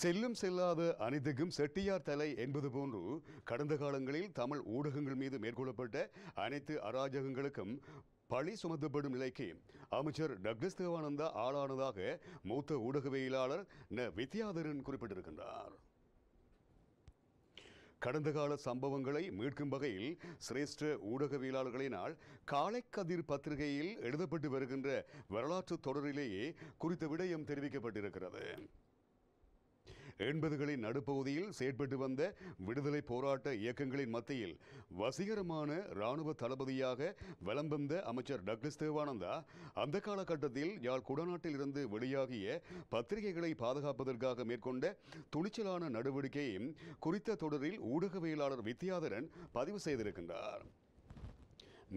செல்லும் செல்லாத அனைத்துக்கும் செட்டியார் தலை என்பது போன்று கடந்த காலங்களில் தமிழ் ஊடகங்கள் மீது மேற்கொள்ளப்பட்ட அனைத்து அராஜகங்களுக்கும் பழி சுமத்தப்படும் நிலைக்கு அமைச்சர் டக்ளஸ் தேவானந்தா ஆளானதாக மூத்த ஊடகவியலாளர் ந வித்யாதரன் குறிப்பிட்டிருக்கின்றார் கடந்த கால சம்பவங்களை மீட்கும் வகையில் சிரேஷ்ட ஊடகவியலாளர்களினால் காலைக்கதிர் பத்திரிகையில் எழுதப்பட்டு வருகின்ற வரலாற்று தொடரிலேயே குறித்த விடயம் தெரிவிக்கப்பட்டிருக்கிறது எண்பதுகளின் நடுப்பகுதியில் செயற்பட்டு வந்த விடுதலை போராட்ட இயக்கங்களின் மத்தியில் வசீகரமான இராணுவ தளபதியாக வலம் வந்த அமைச்சர் டக்ளஸ் தேவானந்தா அந்த காலகட்டத்தில் யாழ் குடநாட்டில் இருந்து வெளியாகிய பத்திரிகைகளை பாதுகாப்பதற்காக மேற்கொண்ட துணிச்சலான நடவடிக்கையையும் குறித்த தொடரில் ஊடகவியலாளர் வித்யாதரன் பதிவு செய்திருக்கின்றார்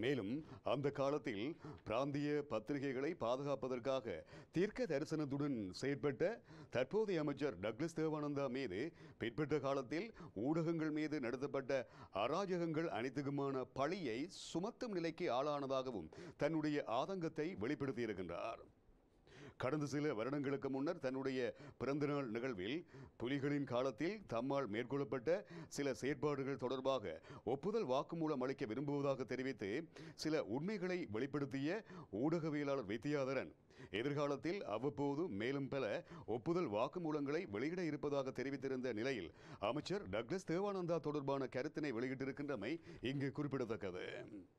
மேலும் அந்த காலத்தில் பிராந்திய பத்திரிகைகளை பாதுகாப்பதற்காக தீர்க்க தரிசனத்துடன் செயற்பட்ட தற்போதைய அமைச்சர் டக்ளஸ் தேவானந்தா மீது பிற்பட்ட காலத்தில் ஊடகங்கள் மீது நடத்தப்பட்ட அராஜகங்கள் அனைத்துக்குமான பழியை சுமத்தும் நிலைக்கு ஆளானதாகவும் தன்னுடைய ஆதங்கத்தை வெளிப்படுத்தியிருக்கின்றார் கடந்த சில வருடங்களுக்கு முன்னர் தன்னுடைய பிறந்தநாள் நிகழ்வில் புலிகளின் காலத்தில் தம்மால் மேற்கொள்ளப்பட்ட சில செயற்பாடுகள் தொடர்பாக ஒப்புதல் வாக்குமூலம் அளிக்க விரும்புவதாக தெரிவித்து சில உண்மைகளை வெளிப்படுத்திய ஊடகவியலாளர் வித்தியாதரன் எதிர்காலத்தில் அவ்வப்போது மேலும் பல ஒப்புதல் வாக்குமூலங்களை வெளியிட இருப்பதாக தெரிவித்திருந்த நிலையில் அமைச்சர் டக்ளஸ் தேவானந்தா தொடர்பான கருத்தினை வெளியிட்டிருக்கின்றமை இங்கு குறிப்பிடத்தக்கது